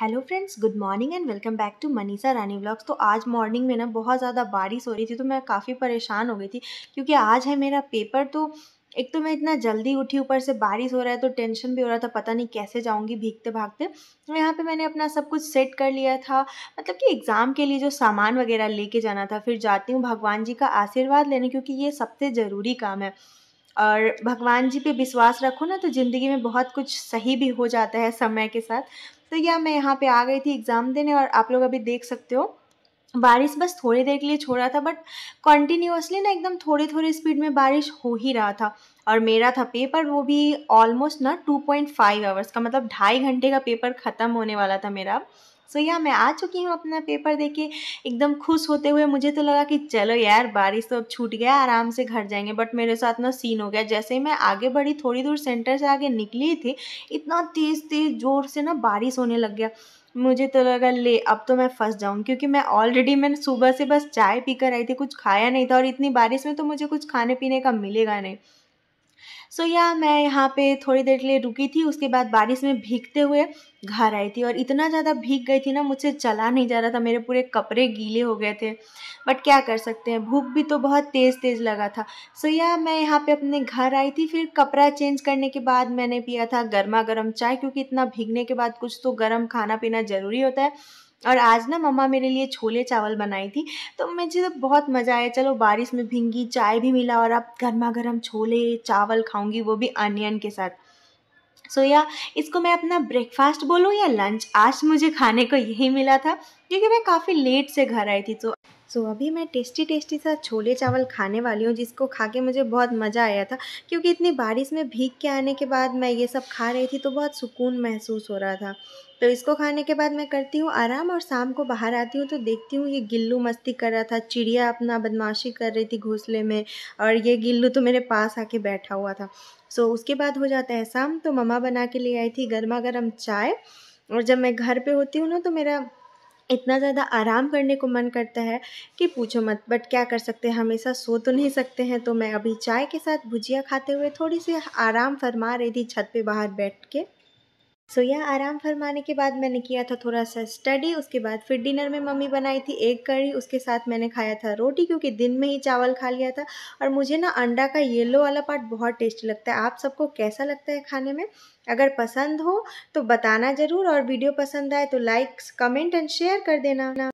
hello friends good morning and welcome back to Manisha Rani vlogs तो आज morning में ना बहुत ज़्यादा बारिश हो रही थी तो मैं काफ़ी परेशान हो गई थी क्योंकि आज है मेरा पेपर तो एक तो मैं इतना जल्दी उठी ऊपर से बारिश हो रहा है तो टेंशन भी हो रहा था पता नहीं कैसे जाऊंगी भीगते भागते तो यहाँ पे मैंने अपना सब कुछ सेट कर लिया था मतलब कि एग्ज़ाम के लिए जो सामान वगैरह लेके जाना था फिर जाती हूँ भगवान जी का आशीर्वाद लेने क्योंकि ये सबसे ज़रूरी काम है और भगवान जी पे विश्वास रखो ना तो ज़िंदगी में बहुत कुछ सही भी हो जाता है समय के साथ तो यह मैं यहाँ पे आ गई थी एग्ज़ाम देने और आप लोग अभी देख सकते हो बारिश बस थोड़ी देर के लिए छोड़ा था बट कंटिन्यूसली ना एकदम थोड़े थोड़े स्पीड में बारिश हो ही रहा था और मेरा था पेपर वो भी ऑलमोस्ट ना 2.5 आवर्स का मतलब ढाई घंटे का पेपर ख़त्म होने वाला था मेरा सो so, yeah, मैं आ चुकी हूँ अपना पेपर देके एकदम खुश होते हुए मुझे तो लगा कि चलो यार बारिश तो अब छूट गया आराम से घर जाएंगे बट मेरे साथ ना सीन हो गया जैसे ही मैं आगे बढ़ी थोड़ी दूर सेंटर से आगे निकली थी इतना तेज़ तेज़ ज़ोर से ना बारिश होने लग गया मुझे तो लगा ले अब तो मैं फंस जाऊँ क्योंकि मैं ऑलरेडी मैंने सुबह से बस चाय पीकर आई थी कुछ खाया नहीं था और इतनी बारिश में तो मुझे कुछ खाने पीने का मिलेगा नहीं सो या मैं यहाँ पे थोड़ी देर के लिए रुकी थी उसके बाद बारिश में भीगते हुए घर आई थी और इतना ज़्यादा भीग गई थी ना मुझसे चला नहीं जा रहा था मेरे पूरे कपड़े गीले हो गए थे बट क्या कर सकते हैं भूख भी तो बहुत तेज़ तेज़ लगा था सो या मैं यहाँ पे अपने घर आई थी फिर कपड़ा चेंज करने के बाद मैंने पिया था गर्मा गर्म चाय क्योंकि इतना भीगने के बाद कुछ तो गर्म खाना पीना ज़रूरी होता है और आज ना मम्मा मेरे लिए छोले चावल बनाई थी तो मुझे तो बहुत मज़ा आया चलो बारिश में भींगी चाय भी मिला और अब गर्मा गर्म छोले चावल खाऊंगी वो भी अनियन के साथ सो या इसको मैं अपना ब्रेकफास्ट बोलूँ या लंच आज मुझे खाने को यही मिला था क्योंकि मैं काफ़ी लेट से घर आई थी तो सो so, अभी मैं टेस्टी टेस्टी सा छोले चावल खाने वाली हूँ जिसको खा के मुझे बहुत मज़ा आया था क्योंकि इतनी बारिश में भीग के आने के बाद मैं ये सब खा रही थी तो बहुत सुकून महसूस हो रहा था तो इसको खाने के बाद मैं करती हूँ आराम और शाम को बाहर आती हूँ तो देखती हूँ ये गिल्लू मस्ती कर रहा था चिड़िया अपना बदमाशी कर रही थी घोंसले में और ये गिल्लू तो मेरे पास आके बैठा हुआ था सो so, उसके बाद हो जाता है शाम तो ममा बना के ले आई थी गर्मा गर्म चाय और जब मैं घर पे होती हूँ ना तो मेरा इतना ज़्यादा आराम करने को मन करता है कि पूछो मत बट क्या कर सकते हैं हमेशा सो तो नहीं सकते हैं तो मैं अभी चाय के साथ भुजिया खाते हुए थोड़ी सी आराम फरमा रही थी छत पे बाहर बैठ के सो यह आराम फरमाने के बाद मैंने किया था थोड़ा सा स्टडी उसके बाद फिर डिनर में मम्मी बनाई थी एक कड़ी उसके साथ मैंने खाया था रोटी क्योंकि दिन में ही चावल खा लिया था और मुझे ना अंडा का येलो वाला पार्ट बहुत टेस्टी लगता है आप सबको कैसा लगता है खाने में अगर पसंद हो तो बताना ज़रूर और वीडियो पसंद आए तो लाइक कमेंट एंड शेयर कर देना